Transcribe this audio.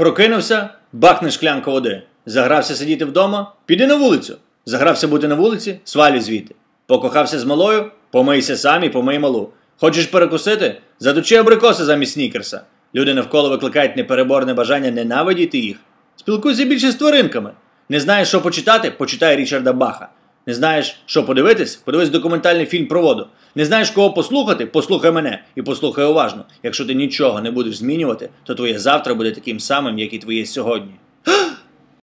Прокинувся, бахне шклянка води. Загрався сидіти вдома, піди на вулицю. Загрався бути на вулиці, свалю звідти. Покохався з малою, помийся сам і помий малу. Хочеш перекусити? Задучи абрикоси замість снікерса. Люди навколо викликають непереборне бажання ненавидіти їх. Спілкуйся більше з тваринками. Не знаєш, що почитати, почитай Річарда Баха. Не знаєш, що подивитись? Подивись документальний фільм про воду. Не знаєш, кого послухати? Послухай мене і послухай уважно. Якщо ти нічого не будеш змінювати, то твоє завтра буде таким самим, як і твоє сьогодні.